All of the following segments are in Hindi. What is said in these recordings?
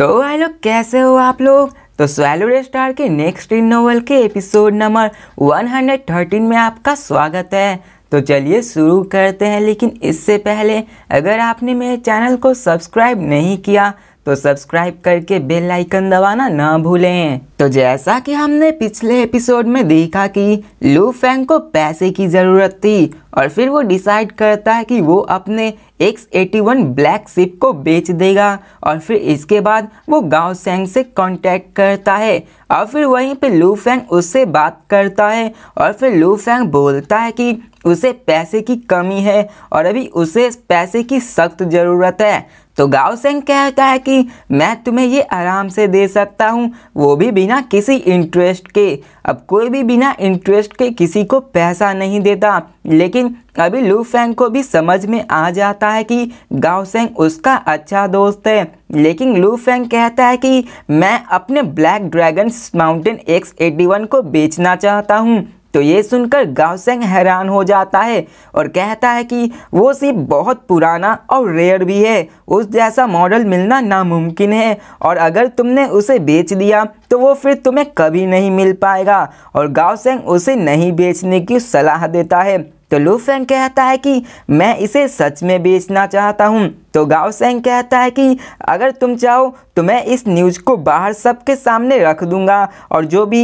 तो हेलो लोग कैसे हो आप लोग तो स्वैलू स्टार के नेक्स्ट इन नोवल के एपिसोड नंबर 113 में आपका स्वागत है तो चलिए शुरू करते हैं लेकिन इससे पहले अगर आपने मेरे चैनल को सब्सक्राइब नहीं किया तो सब्सक्राइब करके बेल आइकन दबाना ना भूलें तो जैसा कि हमने पिछले एपिसोड में देखा कि लू फैंग को पैसे की ज़रूरत थी और फिर वो डिसाइड करता है कि वो अपने X eighty one black ship को बेच देगा और फिर इसके बाद वो गाँव सेंग से कांटेक्ट करता है और फिर वहीं पे लू फैंग उससे बात करता है और फिर लू फैंग बोलता है कि उसे पैसे की कमी है और अभी उसे पैसे की सख्त ज़रूरत है तो गाँव सिंह कहता है कि मैं तुम्हें ये आराम से दे सकता हूँ वो भी बिना किसी इंटरेस्ट के अब कोई भी बिना इंटरेस्ट के किसी को पैसा नहीं देता लेकिन अभी लू फेंग को भी समझ में आ जाता है कि गाँव सेंग उसका अच्छा दोस्त है लेकिन लू फेंग कहता है कि मैं अपने black dragon mountain X eighty one को बेचना चाहता हूँ तो ये सुनकर गावसेंग हैरान हो जाता है और कहता है कि वो सिप बहुत पुराना और रेयर भी है उस जैसा मॉडल मिलना नामुमकिन है और अगर तुमने उसे बेच दिया तो वो फिर तुम्हें कभी नहीं मिल पाएगा और गावसेंग उसे नहीं बेचने की सलाह देता है तो लूफेंग कहता है कि मैं इसे सच में बेचना चाहता हूँ तो गावसेंग कहता है कि अगर तुम चाहो तो मैं इस न्यूज़ को बाहर सबके सामने रख दूंगा और जो भी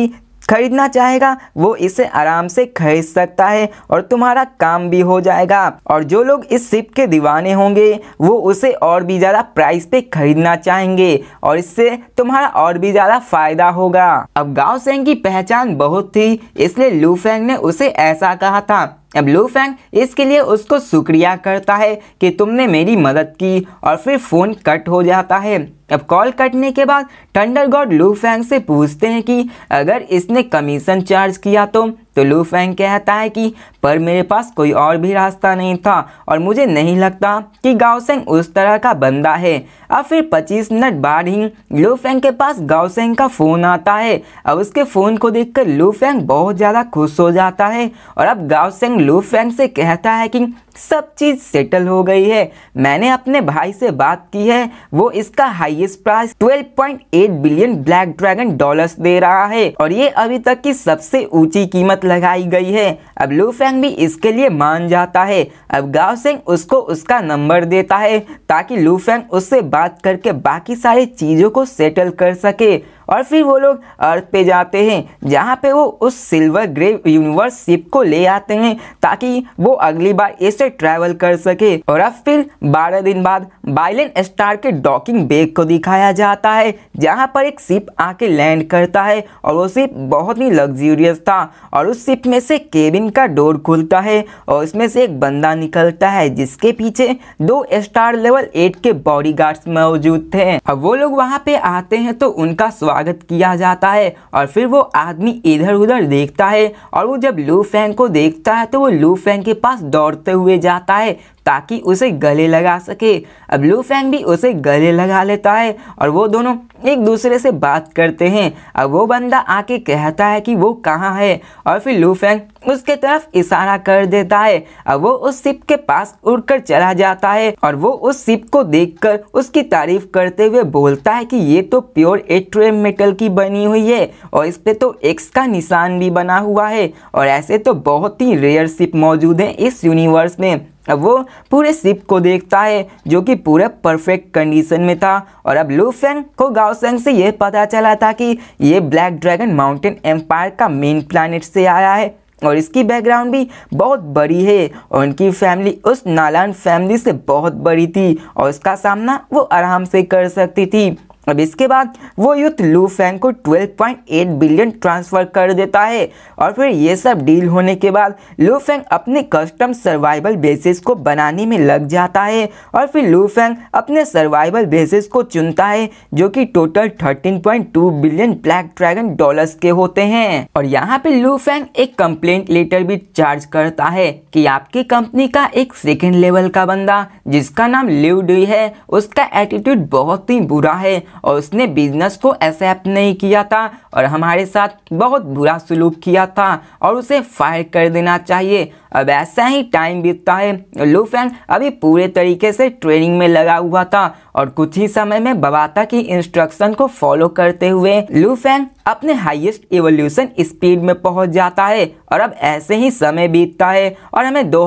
खरीदना चाहेगा वो इसे आराम से खरीद सकता है और तुम्हारा काम भी हो जाएगा और जो लोग इस शिप के दीवाने होंगे वो उसे और भी ज़्यादा प्राइस पे खरीदना चाहेंगे और इससे तुम्हारा और भी ज़्यादा फायदा होगा अब गाँव सेंग की पहचान बहुत थी इसलिए लूफेंग ने उसे ऐसा कहा था अब लू फैंग इसके लिए उसको शुक्रिया करता है कि तुमने मेरी मदद की और फिर फ़ोन कट हो जाता है अब कॉल कटने के बाद टंडर गॉड लू फैंग से पूछते हैं कि अगर इसने कमीशन चार्ज किया तो तो लू फैंग कहता है कि पर मेरे पास कोई और भी रास्ता नहीं था और मुझे नहीं लगता कि गाओसेंग उस तरह का बंदा है अब फिर 25 मिनट बाद ही लू फैंग के पास गाओसेंग का फ़ोन आता है अब उसके फ़ोन को देखकर लू फैंग बहुत ज़्यादा खुश हो जाता है और अब गाओसेंग लू फैंग से कहता है कि सब चीज़ सेटल हो गई है मैंने अपने भाई से बात की है वो इसका highest price 12.8 billion black dragon dollars दे रहा है और ये अभी तक की सबसे ऊंची कीमत लगाई गई है अब लू फैंग भी इसके लिए मान जाता है अब गाव सिंह उसको उसका नंबर देता है ताकि लू फैंग उससे बात करके बाकी सारी चीज़ों को सेटल कर सके और फिर वो लोग अर्थ पे जाते हैं जहाँ पे वो उस सिल्वर ग्रे यूनिवर्स शिप को ले आते हैं ताकि वो अगली बार इसे ट्रैवल कर सके और अब फिर 12 दिन बाद बाइलन स्टार के डॉकिंग बेग को दिखाया जाता है जहाँ पर एक शिप आके लैंड करता है और वो शिप बहुत ही लग्जूरियस था और उस शिप में से केबिन का डोर खुलता है और उसमें से एक बंदा निकलता है जिसके पीछे दो स्टार लेवल एट के बॉडी मौजूद थे और वो लोग वहाँ पे आते हैं तो उनका स्वागत किया जाता है और फिर वो आदमी इधर उधर देखता है और वो जब लू फैंग को देखता है तो वो लू फैंग के पास दौड़ते हुए जाता है ताकि उसे गले लगा सके अब लू फैंग भी उसे गले लगा लेता है और वो दोनों एक दूसरे से बात करते हैं अब वो बंदा आके कहता है कि वो कहाँ है और फिर लू फैंग उसके तरफ इशारा कर देता है अब वो उस सिप के पास उड़कर चला जाता है और वो उस सिप को देखकर उसकी तारीफ करते हुए बोलता है कि ये तो प्योर एट्रियम मेटल की बनी हुई है और इस पे तो एक्स का निशान भी बना हुआ है और ऐसे तो बहुत ही रेयर सिप मौजूद है इस यूनिवर्स में अब वो पूरे सिप को देखता है जो कि पूरा परफेक्ट कंडीशन में था और अब लूफेंग को गाओसेंग से यह पता चला था कि ये ब्लैक ड्रैगन माउंटेन एम्पायर का मेन प्लानट से आया है और इसकी बैकग्राउंड भी बहुत बड़ी है और उनकी फैमिली उस नालान फैमिली से बहुत बड़ी थी और इसका सामना वो आराम से कर सकती थी अब इसके बाद वो युद्ध लू फैंग को 12.8 बिलियन ट्रांसफ़र कर देता है और फिर ये सब डील होने के बाद लू फैंग अपने कस्टम सर्वाइवल बेसिस को बनाने में लग जाता है और फिर लू फैंग अपने सर्वाइवल बेसिस को चुनता है जो कि total 13.2 billion black dragon dollars के होते हैं और यहाँ पे लू फैंग एक कंप्लेंट लेटर भी चार्ज करता है कि आपकी कंपनी का एक सेकेंड लेवल का बंदा जिसका नाम लिव डी है उसका एटीट्यूड बहुत ही बुरा है और उसने बिजनेस को एक्सेप्ट नहीं किया था और हमारे साथ बहुत बुरा सलूक किया था और उसे फायर कर देना चाहिए अब ऐसा ही टाइम बीतता है लूफेंग अभी पूरे तरीके से ट्रेनिंग में लगा हुआ था और कुछ ही समय में बबाता की इंस्ट्रक्शन को फॉलो करते हुए लूफेंग अपने हाईएस्ट इवोल्यूशन स्पीड में पहुंच जाता है और अब ऐसे ही समय बीतता है और हमें दो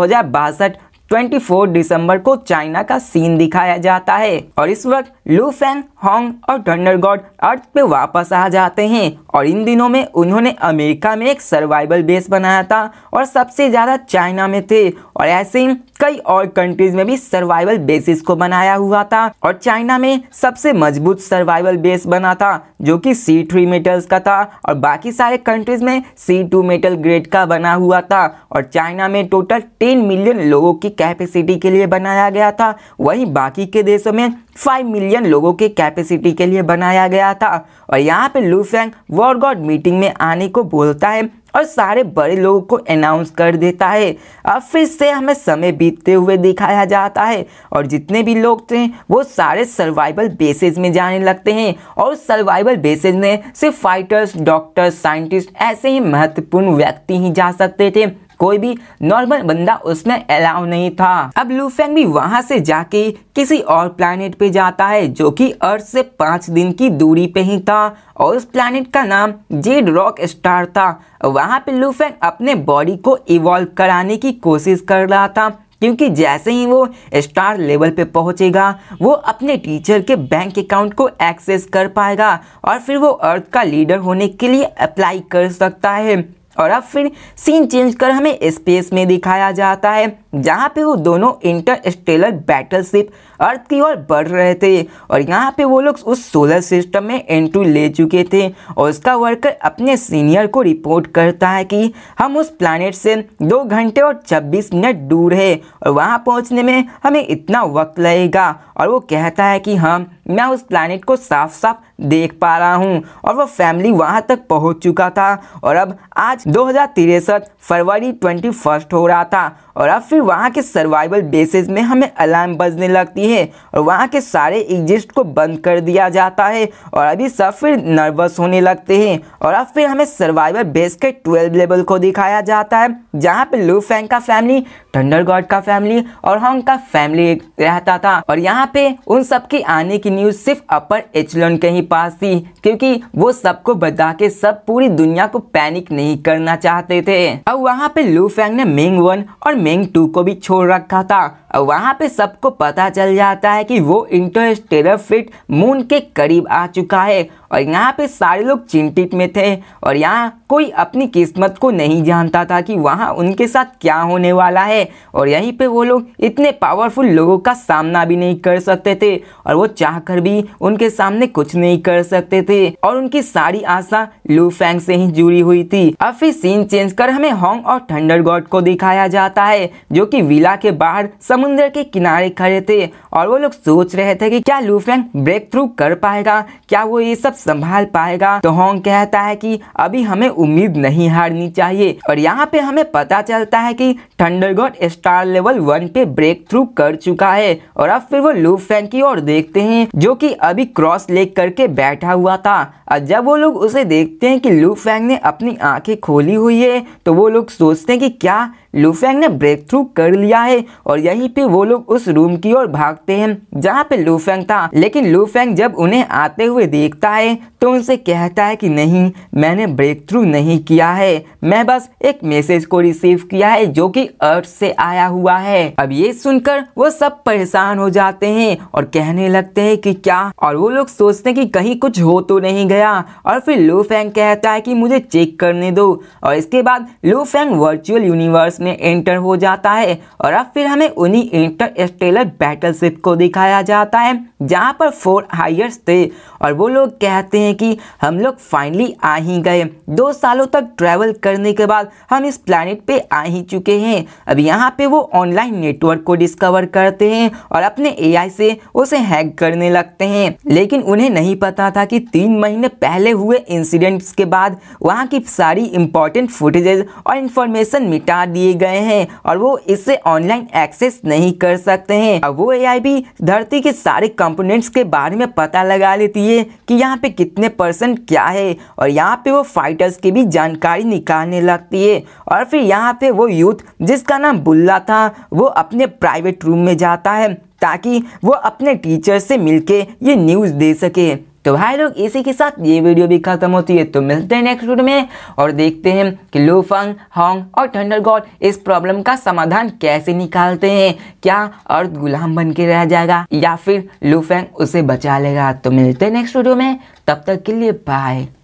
24 दिसंबर को चाइना का सीन दिखाया जाता है और इस वक्त लू फैंग हॉन्ग और गॉड अर्थ पे वापस आ जाते हैं और इन दिनों में उन्होंने अमेरिका में एक सर्वाइवल बेस बनाया था और सबसे ज़्यादा चाइना में थे और ऐसे ही कई और कंट्रीज में भी सर्वाइवल बेसिस को बनाया हुआ था और चाइना में सबसे मजबूत सर्वाइवल बेस बना था जो कि सी थ्री मेटल्स का था और बाकी सारे कंट्रीज में सी टू मेटल ग्रेड का बना हुआ था और चाइना में टोटल टेन मिलियन लोगों की कैपेसिटी के लिए बनाया गया था वहीं बाकी के देशों में फाइव मिलियन लोगों के कैपेसिटी के लिए बनाया गया था और यहाँ पे लूफेंग वॉर गॉड मीटिंग में आने को बोलता है और सारे बड़े लोगों को अनाउंस कर देता है अब फिर से हमें समय बीतते हुए दिखाया जाता है और जितने भी लोग थे वो सारे सर्वाइवल बेसिस में जाने लगते हैं और सर्वाइवल बेसिस में सिर्फ फाइटर्स डॉक्टर्स साइंटिस्ट ऐसे ही महत्वपूर्ण व्यक्ति ही जा सकते थे कोई भी नॉर्मल बंदा उसमें अलाउ नहीं था अब लूफेंग भी वहां से जाके किसी और प्लानिट पे जाता है जो कि अर्थ से पाँच दिन की दूरी पे ही था और उस प्लानिट का नाम जेड रॉक स्टार था वहाँ पे लूफेंग अपने बॉडी को इवॉल्व कराने की कोशिश कर रहा था क्योंकि जैसे ही वो स्टार लेवल पे पहुंचेगा वो अपने टीचर के बैंक अकाउंट को एक्सेस कर पाएगा और फिर वो अर्थ का लीडर होने के लिए अप्लाई कर सकता है और अब फिर सीन चेंज कर हमें स्पेस में दिखाया जाता है जहाँ पे वो दोनों इंटरस्टेलर बैटलशिप अर्थ की ओर बढ़ रहे थे और यहाँ पे वो लोग उस सोलर सिस्टम में एंट्री ले चुके थे और उसका वर्कर अपने सीनियर को रिपोर्ट करता है कि हम उस प्लानट से दो घंटे और 26 मिनट दूर है और वहाँ पहुँचने में हमें इतना वक्त लगेगा और वो कहता है कि हाँ मैं उस प्लानट को साफ साफ देख पा रहा हूँ और वो फैमिली वहाँ तक पहुँच चुका था और अब आज दो फरवरी ट्वेंटी फर्स्ट हो रहा था और अब फिर वहाँ के सर्वाइवल बेसिस में हमें अलार्म बजने लगती है और वहाँ के सारे एग्जिस्ट को बंद कर दिया जाता है और अभी सब फिर नर्वस होने लगते हैं और अब फिर हमें सर्वाइवल बेस के ट्वेल्व लेवल को दिखाया जाता है जहाँ पे लू फैंग का फैमिली थंडर गॉड का फैमिली और हॉन्ग का फैमिली रहता था और यहाँ यहाँ पे उन सब के आने की न्यूज़ सिर्फ अपर एचलन के ही पास थी क्योंकि वो सबको बता के सब पूरी दुनिया को पैनिक नहीं करना चाहते थे अब वहाँ पे लू फैंग ने मेंग वन और मेंग टू को भी छोड़ रखा था वहाँ पे सबको पता चल जाता है कि वो इंटरस्टेलर फिट मून के करीब आ चुका है और यहाँ पे सारे लोग चिंतित में थे और यहाँ कोई अपनी किस्मत को नहीं जानता था कि वहाँ उनके साथ क्या होने वाला है और यहीं पे वो लोग इतने पावरफुल लोगों का सामना भी नहीं कर सकते थे और वो चाहकर भी उनके सामने कुछ नहीं कर सकते थे और उनकी सारी आशा लूफेंग से ही जुड़ी हुई थी अब फिर सीन चेंज कर हमें हॉन्ग और थंडर को दिखाया जाता है जो की विला के बाहर सब समुद्र के किनारे खड़े थे और वो लोग सोच रहे थे कि क्या लूफेंग ब्रेक थ्रू कर पाएगा क्या वो ये सब संभाल पाएगा तो होंग कहता है कि अभी हमें उम्मीद नहीं हारनी चाहिए और यहाँ पे हमें पता चलता है कि थंडरगॉड स्टार लेवल वन पे ब्रेक थ्रू कर चुका है और अब फिर वो लूफेंग की ओर देखते हैं जो कि अभी क्रॉस लेक करके बैठा हुआ था और जब वो लोग उसे देखते हैं कि लूफेंग ने अपनी आंखें खोली हुई है तो वो लोग सोचते हैं कि क्या लूफेंग ने ब्रेक थ्रू कर लिया है और यहीं पे वो लोग उस रूम की ओर भागते हैं जहाँ पे लूफेंग था लेकिन लूफेंग जब उन्हें आते हुए देखता है तो उनसे कहता है कि नहीं मैंने ब्रेक थ्रू नहीं किया है मैं बस एक मैसेज को रिसीव किया है जो कि अर्थ से आया हुआ है अब ये सुनकर वो सब परेशान हो जाते हैं और कहने लगते है की क्या और वो लोग सोचते की कहीं कुछ हो तो नहीं गया और फिर लूफेंग कहता है की मुझे चेक करने दो और इसके बाद लूफेंग वर्चुअल यूनिवर्स उसमें एंटर हो जाता है और अब फिर हमें उन्हीं इंटर स्टेलर बैटलशिप को दिखाया जाता है जहाँ पर फोर हायर्स थे और वो लोग कहते हैं कि हम लोग फाइनली आ ही गए दो सालों तक ट्रैवल करने के बाद हम इस प्लानट पे आ ही चुके हैं अब यहाँ पे वो ऑनलाइन नेटवर्क को डिस्कवर करते हैं और अपने ए से उसे हैक करने लगते हैं लेकिन उन्हें नहीं पता था कि तीन महीने पहले हुए इंसिडेंट्स के बाद वहाँ की सारी इंपॉर्टेंट फुटेजेज और इंफॉर्मेशन मिटा दिए किए गए हैं और वो इसे ऑनलाइन एक्सेस नहीं कर सकते हैं और वो एआई भी धरती के सारे कंपोनेंट्स के बारे में पता लगा लेती है कि यहाँ पे कितने परसेंट क्या है और यहाँ पे वो फाइटर्स की भी जानकारी निकालने लगती है और फिर यहाँ पे वो यूथ जिसका नाम बुल्ला था वो अपने प्राइवेट रूम में जाता है ताकि वो अपने टीचर से मिलके ये न्यूज़ दे सके तो भाई लोग इसी के साथ ये वीडियो भी खत्म होती है तो मिलते हैं नेक्स्ट वीडियो में और देखते हैं कि लूफंग हॉन्ग और थंडर गॉड इस प्रॉब्लम का समाधान कैसे निकालते हैं क्या अर्थ गुलाम बन के रह जाएगा या फिर लूफेंग उसे बचा लेगा तो मिलते हैं नेक्स्ट वीडियो में तब तक के लिए बाय